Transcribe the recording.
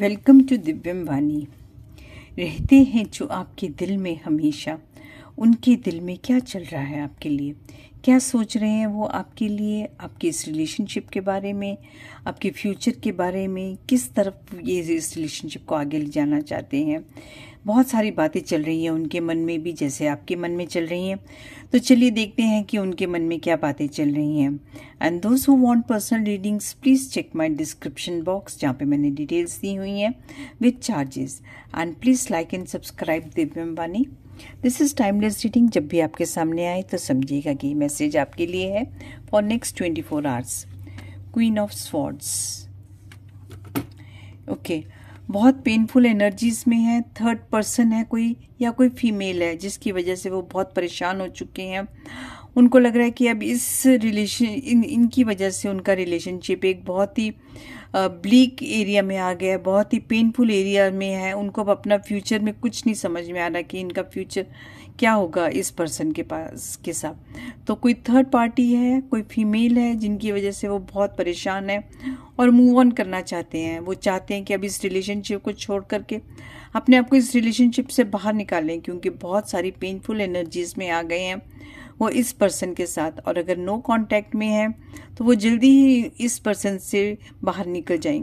Welcome to दिव्यम वाणी रहते हैं जो आपके दिल में हमेशा उनके दिल में क्या चल रहा है आपके लिए क्या सोच रहे हैं वो आपके लिए आपके इस रिलेशनशिप के बारे में आपके फ्यूचर के बारे में किस तरफ ये इस रिलेशनशिप को आगे ले जाना चाहते हैं बहुत सारी बातें चल रही हैं उनके मन में भी जैसे आपके मन में चल रही हैं तो चलिए देखते हैं कि उनके मन में क्या बातें चल रही हैं and those who want personal readings please check my description box जहाँ पे मैंने डिटेल्स दी हुई हैं with charges and please like and subscribe Divya Ambani this is timeless reading जब भी आपके सामने आए तो समझिएगा कि मैसेज आपके लिए है for next twenty four hours queen of swords okay okay. बहुत पेनफुल एनर्जीज में है थर्ड पर्सन है कोई या कोई फीमेल है जिसकी वजह से वो बहुत परेशान हो चुके हैं उनको लग रहा है कि अब इस रिलेशन इन इनकी वजह से उनका रिलेशनशिप एक बहुत ही ब्लीक एरिया में आ गया है बहुत ही पेनफुल एरिया में है उनको अब अपना फ्यूचर में कुछ नहीं समझ में आ रहा कि इनका फ्यूचर क्या होगा इस पर्सन के पास के साथ तो कोई थर्ड पार्टी है कोई फीमेल है जिनकी वजह से वो बहुत परेशान है और मूव ऑन करना चाहते हैं वो चाहते हैं कि अब इस रिलेशनशिप को छोड़ करके अपने आप को इस रिलेशनशिप से बाहर निकालें क्योंकि बहुत सारी पेनफुल एनर्जीज में आ गए हैं वो इस पर्सन के साथ और अगर नो कांटेक्ट में है तो वो जल्दी ही इस पर्सन से बाहर निकल जाएंगे